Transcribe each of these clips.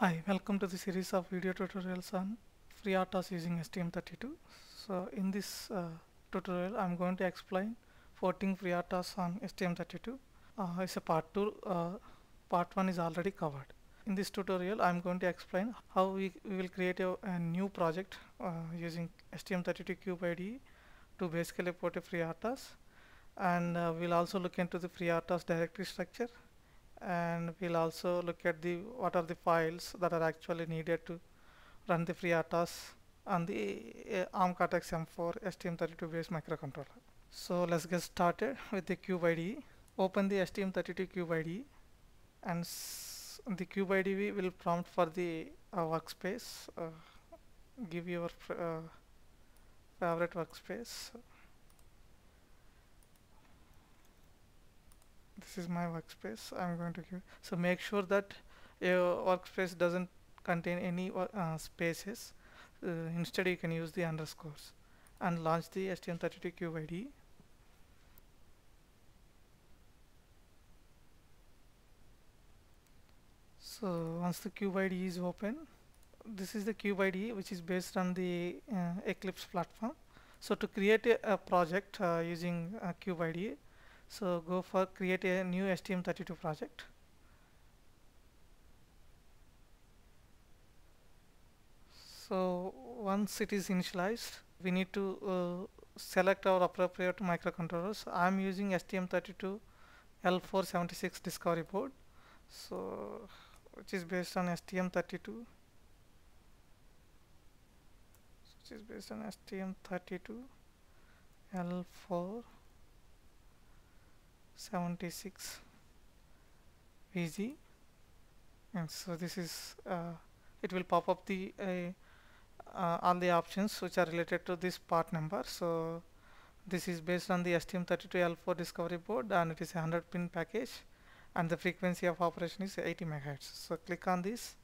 Hi, welcome to the series of video tutorials on FreeRTOS using STM32. So in this uh, tutorial I'm going to explain porting FreeRTOS on STM32. Uh, it's a part 2, uh, part 1 is already covered. In this tutorial I'm going to explain how we, we will create a, a new project uh, using stm 32 IDE to basically port a FreeRTOS and uh, we'll also look into the FreeRTOS directory structure and we'll also look at the what are the files that are actually needed to run the FreeRTOS on the uh, ARM Cortex M4 STM32 based microcontroller. So let's get started with the CubeID. Open the STM32 CubeID and the CubeID will prompt for the uh, workspace. Uh, give your uh, favorite workspace. this is my workspace I'm going to give so make sure that your workspace doesn't contain any uh, spaces uh, instead you can use the underscores and launch the STM32 QID so once the QID is open this is the QID which is based on the uh, Eclipse platform so to create a, a project uh, using uh, QID so go for create a new STM32 project so once it is initialized we need to uh, select our appropriate microcontrollers I'm using STM32 L476 discovery board so which is based on STM32 which is based on STM32 L4 76 VG and so this is uh, it will pop up the uh, uh, all the options which are related to this part number so this is based on the STM32L4 discovery board and it is a 100 pin package and the frequency of operation is 80 megahertz so click on this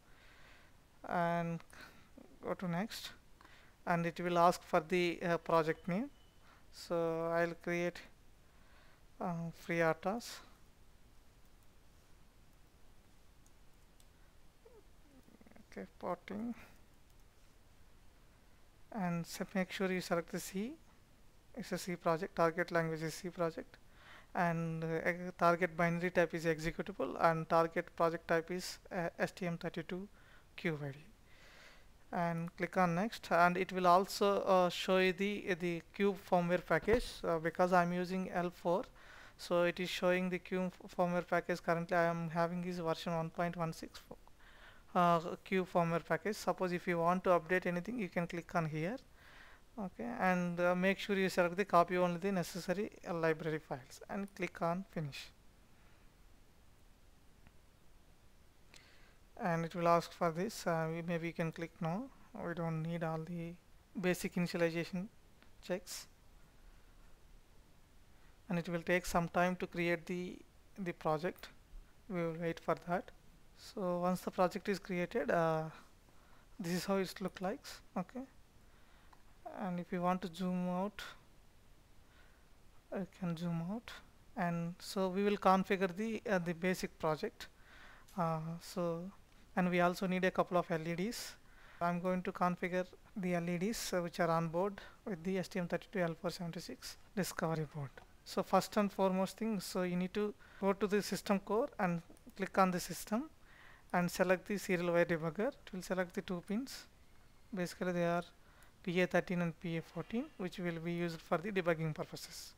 and go to next and it will ask for the uh, project name so I'll create uh, free RTOS. Okay, porting and make sure you select the C it's a C project target language is C project and uh, target binary type is executable and target project type is uh, STM32 QVD and click on next and it will also uh, show you the the cube firmware package uh, because I'm using L4 so it is showing the QM firmware package currently I am having is version 1.16 uh, Q firmware package suppose if you want to update anything you can click on here okay and uh, make sure you select the copy only the necessary uh, library files and click on finish and it will ask for this uh, maybe you can click no we don't need all the basic initialization checks and it will take some time to create the the project we will wait for that so once the project is created uh, this is how it looks like okay and if you want to zoom out I can zoom out and so we will configure the uh, the basic project uh, so and we also need a couple of LEDs I'm going to configure the LEDs uh, which are on board with the STM32L476 discovery board so first and foremost thing so you need to go to the system core and click on the system and select the serial wire debugger it will select the two pins basically they are PA13 and PA14 which will be used for the debugging purposes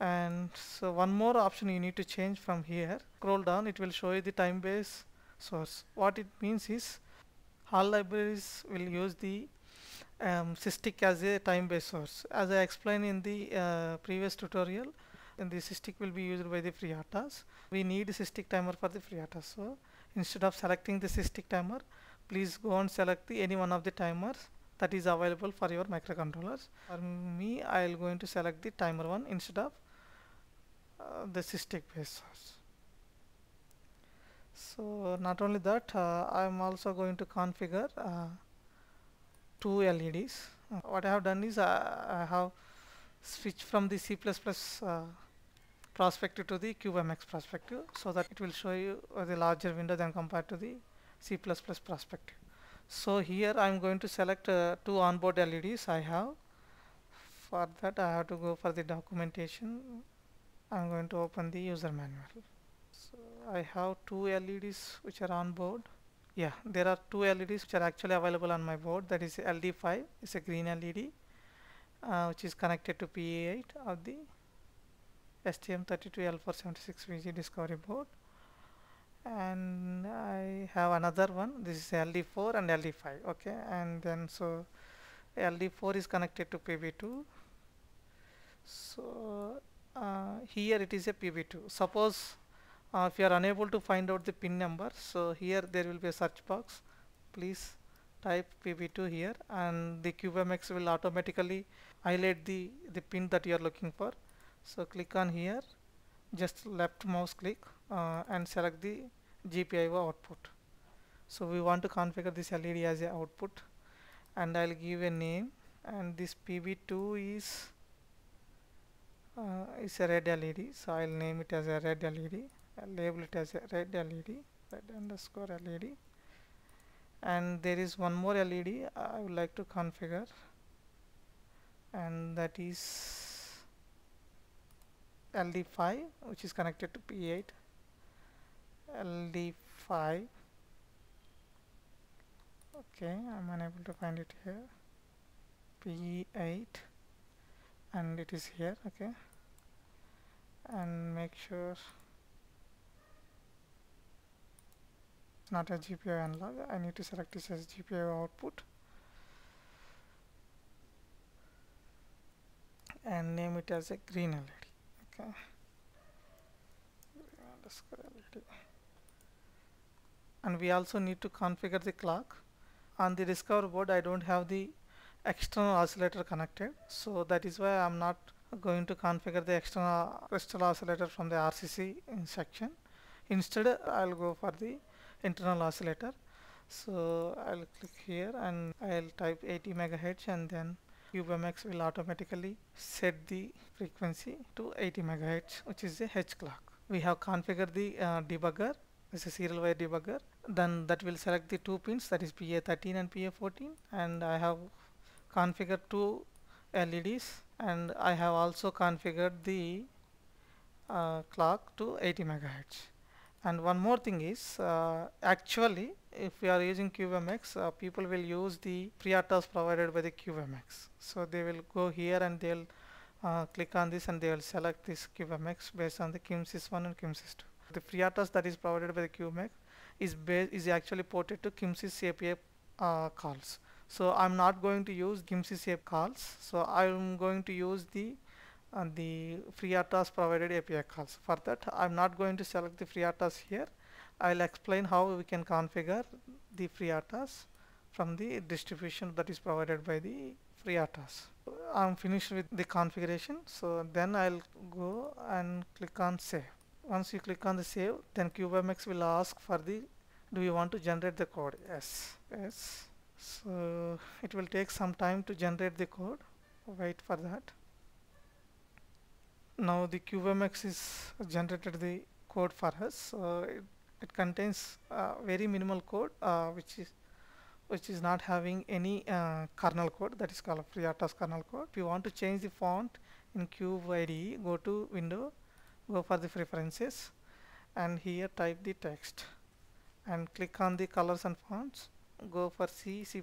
and so one more option you need to change from here scroll down it will show you the time base source what it means is all libraries will use the um, cystic as a time-based source. As I explained in the uh, previous tutorial, in the cystic will be used by the FreeRTOS. We need cystic timer for the FreeRTOS. So instead of selecting the cystic timer, please go and select the, any one of the timers that is available for your microcontrollers. For me, I am going to select the timer one instead of uh, the cystic based source. So not only that, uh, I am also going to configure uh, two LEDs. Uh, what I have done is uh, I have switched from the C++ perspective uh, to the QMX perspective so that it will show you the larger window than compared to the C++ perspective. So here I am going to select uh, two onboard LEDs I have. For that I have to go for the documentation. I am going to open the user manual. So I have two LEDs which are on board yeah there are two LEDs which are actually available on my board that is LD5 it's a green LED uh, which is connected to PA8 of the STM32L476VG discovery board and I have another one this is LD4 and LD5 okay and then so LD4 is connected to PB2 so uh, here it is a PB2 suppose uh, if you are unable to find out the pin number so here there will be a search box please type pb2 here and the QMX will automatically highlight the the pin that you are looking for so click on here just left mouse click uh, and select the gpio output so we want to configure this led as a output and i'll give a name and this pb2 is uh, is a red led so i'll name it as a red led I'll label it as a red LED red underscore LED and there is one more LED I would like to configure and that is LD5 which is connected to P8 LD5 okay I'm unable to find it here P8 and it is here okay and make sure not a GPIO analog I need to select this as GPIO output and name it as a green LED okay LED. and we also need to configure the clock on the discover board I don't have the external oscillator connected so that is why I'm not going to configure the external crystal oscillator from the RCC section instead I'll go for the internal oscillator so I'll click here and I'll type 80 megahertz and then CubeMX will automatically set the frequency to 80 megahertz which is the H clock we have configured the uh, debugger this is serial wire debugger then that will select the two pins that is PA13 and PA14 and I have configured two LEDs and I have also configured the uh, clock to 80 megahertz and one more thing is uh, actually if we are using QVMX uh, people will use the pre-actors provided by the QVMX so they will go here and they'll uh, click on this and they will select this QVMX based on the qmsis one and qmsis 2 the pre-actors that that is provided by the QVMX is is actually ported to QMSIS API uh, calls so I'm not going to use QMSIS API calls so I'm going to use the and the FreeRTOS provided API calls. For that I'm not going to select the FreeRTOS here. I'll explain how we can configure the FreeRTOS from the distribution that is provided by the FreeRTOS. I'm finished with the configuration so then I'll go and click on save. Once you click on the save then CubeMX will ask for the do you want to generate the code yes yes so it will take some time to generate the code wait for that now the QMX is generated the code for us uh, it, it, contains uh, very minimal code uh, which is which is not having any uh, kernel code that is called FreeRTOS kernel code if you want to change the font in cube go to window go for the preferences and here type the text and click on the colors and fonts go for C, C++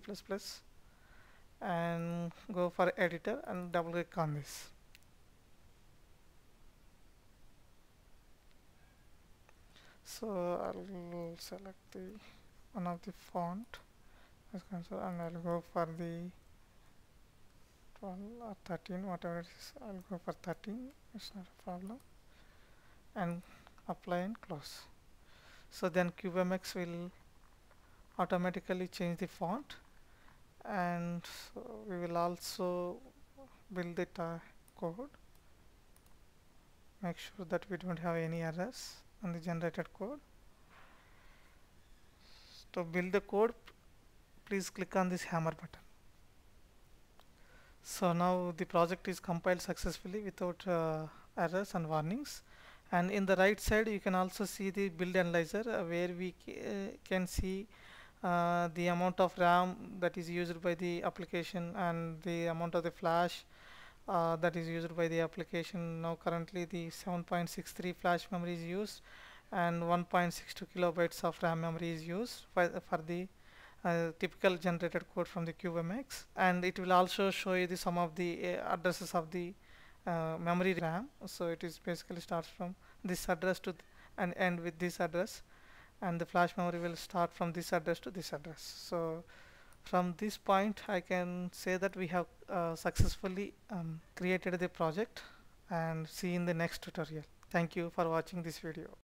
and go for editor and double click on this so I'll select the one of the font as console and I'll go for the 12 or 13 whatever it is I'll go for 13 it's not a problem and apply and close so then CubeMX will automatically change the font and so we will also build the code make sure that we don't have any errors on the generated code to build the code please click on this hammer button so now the project is compiled successfully without uh, errors and warnings and in the right side you can also see the build analyzer uh, where we uh, can see uh, the amount of RAM that is used by the application and the amount of the flash uh, that is used by the application now currently the 7.63 flash memory is used and 1.62 kilobytes of RAM memory is used for, for the uh, typical generated code from the QMX and it will also show you the some of the uh, addresses of the uh, memory RAM so it is basically starts from this address to th and end with this address and the flash memory will start from this address to this address so from this point I can say that we have uh, successfully um, created the project and see in the next tutorial. Thank you for watching this video.